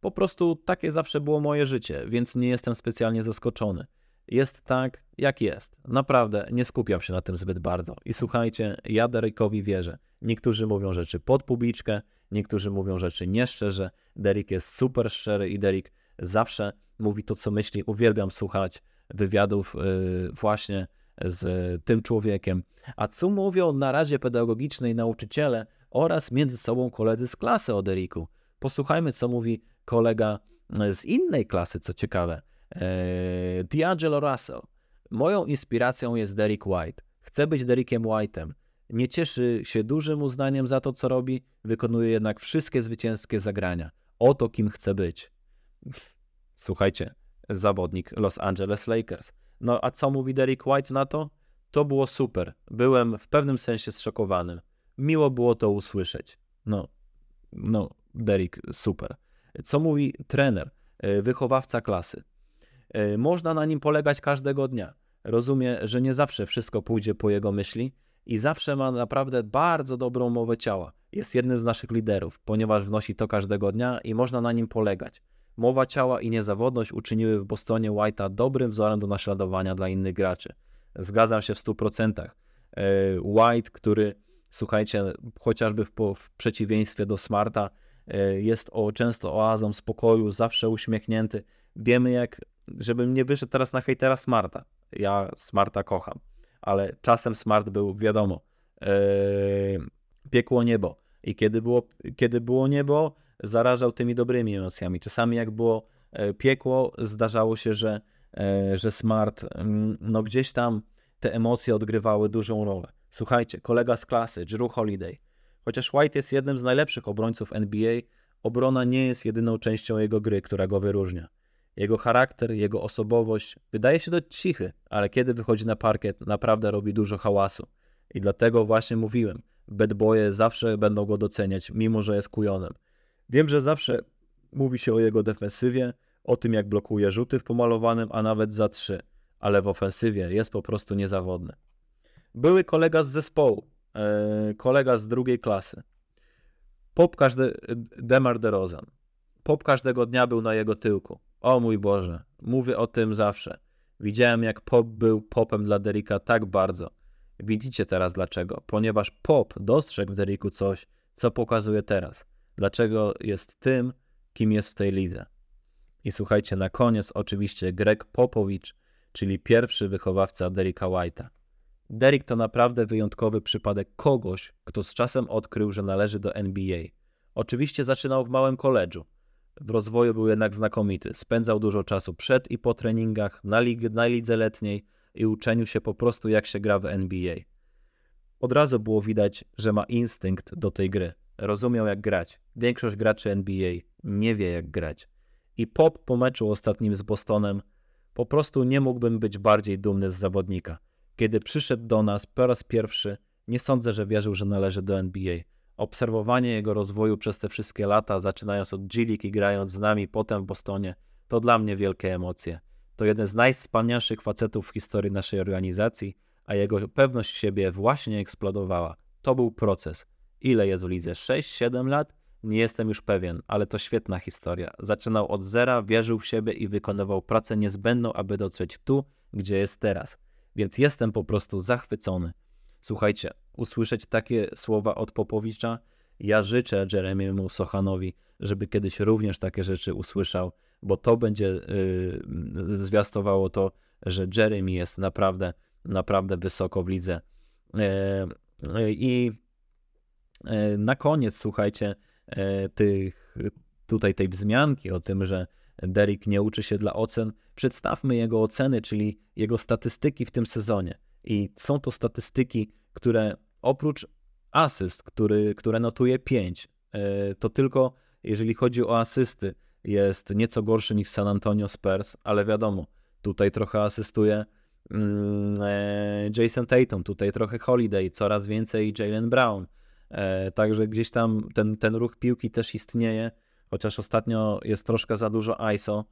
Po prostu takie zawsze było moje życie, więc nie jestem specjalnie zaskoczony. Jest tak, jak jest. Naprawdę, nie skupiam się na tym zbyt bardzo. I słuchajcie, ja Derekowi wierzę. Niektórzy mówią rzeczy pod publiczkę, Niektórzy mówią rzeczy nieszczerze. Derek jest super szczery i Derek zawsze mówi to, co myśli. Uwielbiam słuchać wywiadów y, właśnie z tym człowiekiem. A co mówią na razie pedagogicznej nauczyciele oraz między sobą koledzy z klasy o Deriku? Posłuchajmy, co mówi kolega y, z innej klasy, co ciekawe. Y, D'Angelo Russell. Moją inspiracją jest Derek White. Chcę być Derekiem White'em nie cieszy się dużym uznaniem za to, co robi, wykonuje jednak wszystkie zwycięskie zagrania. Oto kim chce być. Słuchajcie, zawodnik Los Angeles Lakers. No a co mówi Derek White na to? To było super. Byłem w pewnym sensie zszokowany. Miło było to usłyszeć. No, no, Derek, super. Co mówi trener, e, wychowawca klasy? E, można na nim polegać każdego dnia. Rozumie, że nie zawsze wszystko pójdzie po jego myśli, i zawsze ma naprawdę bardzo dobrą mowę ciała. Jest jednym z naszych liderów, ponieważ wnosi to każdego dnia i można na nim polegać. Mowa ciała i niezawodność uczyniły w Bostonie White'a dobrym wzorem do naśladowania dla innych graczy. Zgadzam się w 100%. E, White, który, słuchajcie, chociażby w, w przeciwieństwie do Smarta, e, jest o, często oazą spokoju, zawsze uśmiechnięty. Wiemy jak, żebym nie wyszedł teraz na hejtera Smarta. Ja Smarta kocham ale czasem smart był, wiadomo, yy, piekło niebo. I kiedy było, kiedy było niebo, zarażał tymi dobrymi emocjami. Czasami jak było e, piekło, zdarzało się, że, e, że smart, mm, no gdzieś tam te emocje odgrywały dużą rolę. Słuchajcie, kolega z klasy, Drew Holiday. Chociaż White jest jednym z najlepszych obrońców NBA, obrona nie jest jedyną częścią jego gry, która go wyróżnia. Jego charakter, jego osobowość wydaje się dość cichy, ale kiedy wychodzi na parkiet, naprawdę robi dużo hałasu. I dlatego właśnie mówiłem, bad boye zawsze będą go doceniać, mimo że jest kujonem. Wiem, że zawsze mówi się o jego defensywie, o tym jak blokuje rzuty w pomalowanym, a nawet za trzy, ale w ofensywie jest po prostu niezawodny. Były kolega z zespołu, e, kolega z drugiej klasy. Pop każdy, Demar DeRozan. Pop każdego dnia był na jego tyłku. O mój Boże, mówię o tym zawsze. Widziałem, jak Pop był popem dla Derricka tak bardzo. Widzicie teraz dlaczego? Ponieważ Pop dostrzegł w Derricku coś, co pokazuje teraz. Dlaczego jest tym, kim jest w tej lidze. I słuchajcie, na koniec oczywiście Greg Popowicz, czyli pierwszy wychowawca Derricka White'a. Derek to naprawdę wyjątkowy przypadek kogoś, kto z czasem odkrył, że należy do NBA. Oczywiście zaczynał w małym koledżu, w rozwoju był jednak znakomity. Spędzał dużo czasu przed i po treningach, na, lig, na lidze letniej i uczeniu się po prostu jak się gra w NBA. Od razu było widać, że ma instynkt do tej gry. Rozumiał jak grać. Większość graczy NBA nie wie jak grać. I Pop po meczu ostatnim z Bostonem po prostu nie mógłbym być bardziej dumny z zawodnika. Kiedy przyszedł do nas po raz pierwszy, nie sądzę, że wierzył, że należy do NBA obserwowanie jego rozwoju przez te wszystkie lata, zaczynając od Gilik i grając z nami potem w Bostonie, to dla mnie wielkie emocje. To jeden z najwspanialszych facetów w historii naszej organizacji, a jego pewność siebie właśnie eksplodowała. To był proces. Ile jest w lidze? 6-7 lat? Nie jestem już pewien, ale to świetna historia. Zaczynał od zera, wierzył w siebie i wykonywał pracę niezbędną, aby dotrzeć tu, gdzie jest teraz. Więc jestem po prostu zachwycony. Słuchajcie, usłyszeć takie słowa od Popowicza, ja życzę Jeremiemu Sochanowi, żeby kiedyś również takie rzeczy usłyszał, bo to będzie yy, zwiastowało to, że Jeremy jest naprawdę, naprawdę wysoko w lidze. E, e, I yy, yy, na koniec, słuchajcie, tych, tutaj tej wzmianki o tym, że Derek nie uczy się dla ocen, przedstawmy jego oceny, czyli jego statystyki w tym sezonie. I są to statystyki, które oprócz asyst, który, które notuje 5, e, to tylko jeżeli chodzi o asysty, jest nieco gorszy niż San Antonio Spurs, ale wiadomo, tutaj trochę asystuje mm, e, Jason Tatum, tutaj trochę Holiday, coraz więcej Jalen Brown. E, także gdzieś tam ten, ten ruch piłki też istnieje, chociaż ostatnio jest troszkę za dużo ISO,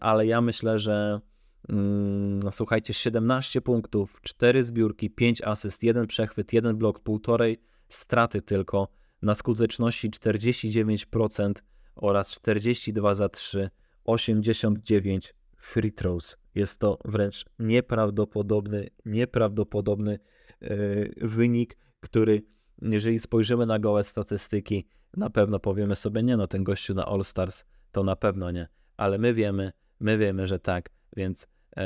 ale ja myślę, że Mm, no słuchajcie, 17 punktów, 4 zbiórki, 5 asyst, 1 przechwyt, 1 blok, półtorej straty tylko na skuteczności 49% oraz 42 za 3, 89 free throws. Jest to wręcz nieprawdopodobny, nieprawdopodobny yy, wynik, który jeżeli spojrzymy na gołe statystyki, na pewno powiemy sobie, nie no, ten gościu na All Stars to na pewno nie, ale my wiemy, my wiemy, że tak, więc e,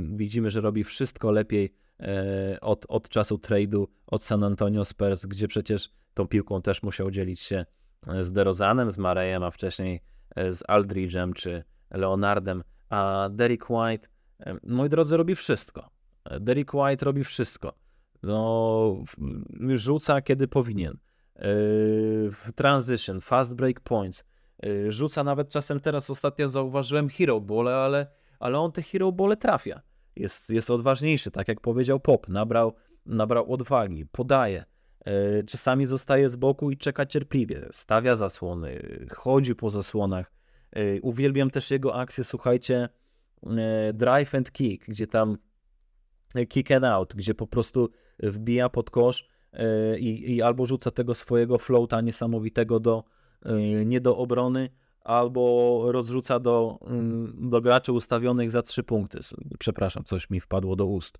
widzimy, że robi wszystko lepiej e, od, od czasu trade'u od San Antonio Spurs, gdzie przecież tą piłką też musiał dzielić się e, z DeRozanem, z Marejem, a wcześniej z Aldridge'em czy Leonardem, a Derek White, moi drodzy, robi wszystko. Derek White robi wszystko. No, rzuca kiedy powinien. Transition, fast break points. Rzuca nawet czasem teraz, ostatnio zauważyłem hero ball, ale ale on te hero bole trafia. Jest, jest odważniejszy, tak jak powiedział Pop, nabrał, nabrał odwagi, podaje. E, czasami zostaje z boku i czeka cierpliwie, stawia zasłony, chodzi po zasłonach. E, uwielbiam też jego akcję, słuchajcie, e, drive and kick, gdzie tam kick and out, gdzie po prostu wbija pod kosz i, i albo rzuca tego swojego floata niesamowitego do, nie do obrony, albo rozrzuca do, mm, do graczy ustawionych za trzy punkty. Przepraszam, coś mi wpadło do ust.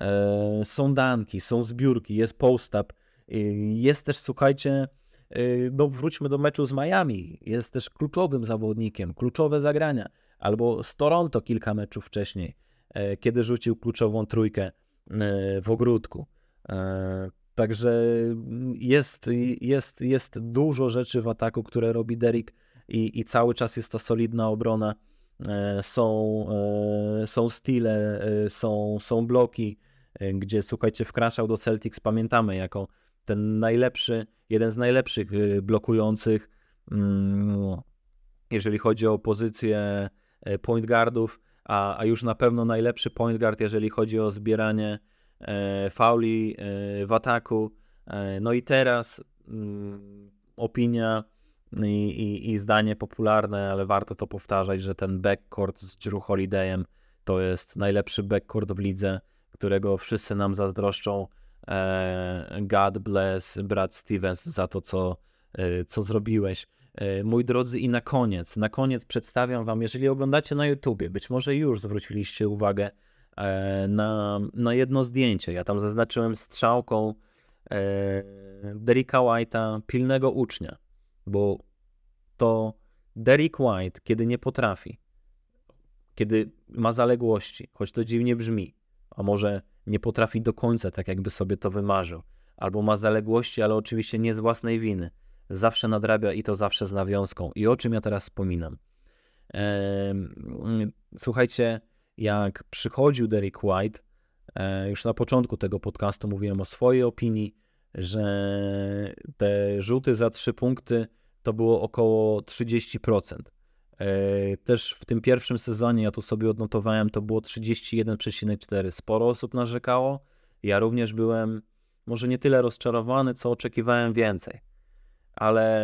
E, są danki, są zbiórki, jest postap. Jest też, słuchajcie, y, no wróćmy do meczu z Miami. Jest też kluczowym zawodnikiem, kluczowe zagrania. Albo z Toronto kilka meczów wcześniej, e, kiedy rzucił kluczową trójkę e, w ogródku. Także jest, jest, jest dużo rzeczy w ataku, które robi Derek i, i cały czas jest ta solidna obrona. E, są, e, są stile, e, są, są bloki, gdzie słuchajcie, wkraczał do Celtics, pamiętamy jako ten najlepszy, jeden z najlepszych blokujących, mm, jeżeli chodzi o pozycję point guardów, a, a już na pewno najlepszy point guard, jeżeli chodzi o zbieranie fauli w ataku. No i teraz mm, opinia i, i, i zdanie popularne, ale warto to powtarzać, że ten backcourt z Drew Holidayem to jest najlepszy backcourt w lidze, którego wszyscy nam zazdroszczą. E, God bless Brad Stevens za to, co, e, co zrobiłeś. E, Mój drodzy, i na koniec, na koniec przedstawiam Wam, jeżeli oglądacie na YouTubie, być może już zwróciliście uwagę na, na jedno zdjęcie. Ja tam zaznaczyłem strzałką Derricka White'a, pilnego ucznia bo to Derek White, kiedy nie potrafi, kiedy ma zaległości, choć to dziwnie brzmi, a może nie potrafi do końca tak, jakby sobie to wymarzył, albo ma zaległości, ale oczywiście nie z własnej winy, zawsze nadrabia i to zawsze z nawiązką. I o czym ja teraz wspominam? Słuchajcie, jak przychodził Derek White, e, już na początku tego podcastu mówiłem o swojej opinii, że te rzuty za trzy punkty to było około 30%. E, też w tym pierwszym sezonie, ja tu sobie odnotowałem, to było 31,4. Sporo osób narzekało. Ja również byłem może nie tyle rozczarowany, co oczekiwałem więcej. Ale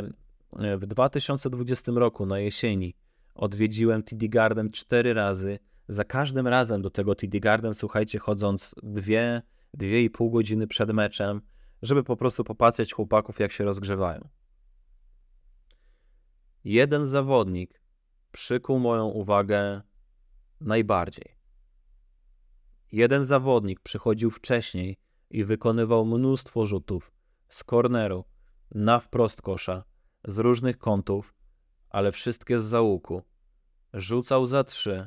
e, w 2020 roku na jesieni odwiedziłem TD Garden cztery razy. Za każdym razem do tego TD Garden, słuchajcie, chodząc dwie, dwie i pół godziny przed meczem, żeby po prostu popatrzeć chłopaków, jak się rozgrzewają. Jeden zawodnik przykuł moją uwagę najbardziej. Jeden zawodnik przychodził wcześniej i wykonywał mnóstwo rzutów z korneru, na wprost kosza, z różnych kątów, ale wszystkie z załuku. Rzucał za trzy.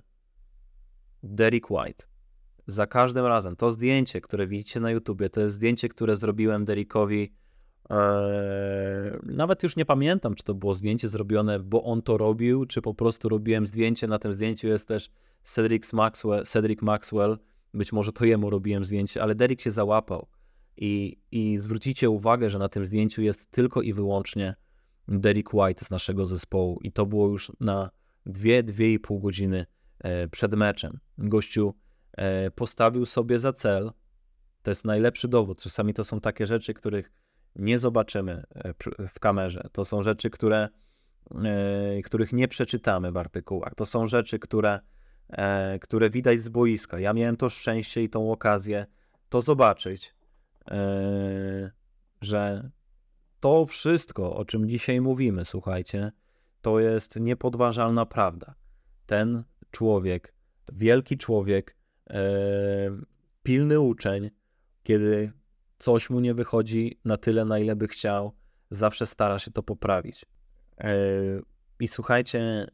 Derek White za każdym razem, to zdjęcie, które widzicie na YouTubie, to jest zdjęcie, które zrobiłem Derikowi. Eee, nawet już nie pamiętam, czy to było zdjęcie zrobione, bo on to robił, czy po prostu robiłem zdjęcie. Na tym zdjęciu jest też Cedric Maxwell, Cedric Maxwell. Być może to jemu robiłem zdjęcie, ale Derek się załapał. I, I zwrócicie uwagę, że na tym zdjęciu jest tylko i wyłącznie Derek White z naszego zespołu. I to było już na 2-2,5 godziny e, przed meczem. Gościu E, postawił sobie za cel. To jest najlepszy dowód. Czasami to są takie rzeczy, których nie zobaczymy e, w kamerze. To są rzeczy, które, e, których nie przeczytamy w artykułach. To są rzeczy, które, które widać z boiska. Ja miałem to szczęście i tą okazję to zobaczyć, że to wszystko, o czym dzisiaj mówimy, słuchajcie, to jest niepodważalna prawda. Ten człowiek, wielki człowiek, pilny uczeń, kiedy coś mu nie wychodzi na tyle, na ile by chciał, zawsze stara się to poprawić. I słuchajcie,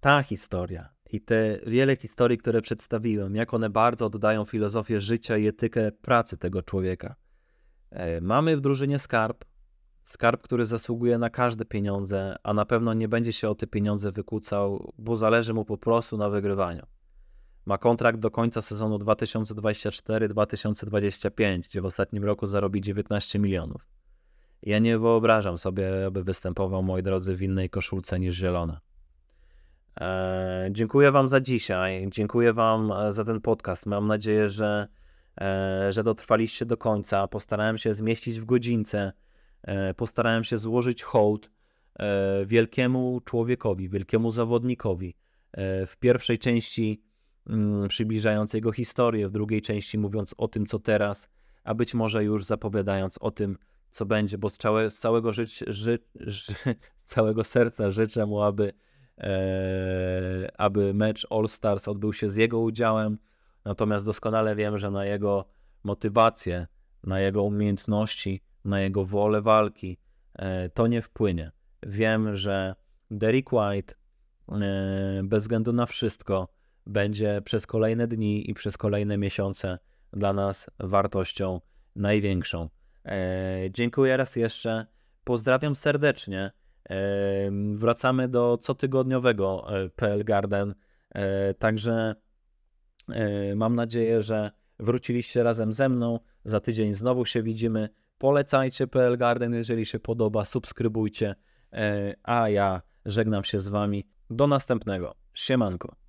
ta historia i te wiele historii, które przedstawiłem, jak one bardzo oddają filozofię życia i etykę pracy tego człowieka. Mamy w drużynie skarb, skarb, który zasługuje na każde pieniądze, a na pewno nie będzie się o te pieniądze wykucał, bo zależy mu po prostu na wygrywaniu. Ma kontrakt do końca sezonu 2024-2025, gdzie w ostatnim roku zarobi 19 milionów. Ja nie wyobrażam sobie, aby występował, moi drodzy, w innej koszulce niż zielona. Eee, dziękuję Wam za dzisiaj. Dziękuję Wam e, za ten podcast. Mam nadzieję, że, e, że dotrwaliście do końca. Postarałem się zmieścić w godzince. E, postarałem się złożyć hołd e, wielkiemu człowiekowi, wielkiemu zawodnikowi. E, w pierwszej części Mm, przybliżając jego historię w drugiej części, mówiąc o tym, co teraz, a być może już zapowiadając o tym, co będzie, bo z, całe, z całego, żyć, ży, ży, z całego serca życzę mu, aby, e, aby mecz All Stars odbył się z jego udziałem. Natomiast doskonale wiem, że na jego motywację, na jego umiejętności, na jego wolę walki e, to nie wpłynie. Wiem, że Derek White e, bez względu na wszystko będzie przez kolejne dni i przez kolejne miesiące dla nas wartością największą. E, dziękuję raz jeszcze. Pozdrawiam serdecznie. E, wracamy do cotygodniowego e, PL Garden. Także mam nadzieję, że wróciliście razem ze mną. Za tydzień znowu się widzimy. Polecajcie PL Garden, jeżeli się podoba, subskrybujcie. A ja żegnam się z Wami. Do następnego. Siemanko.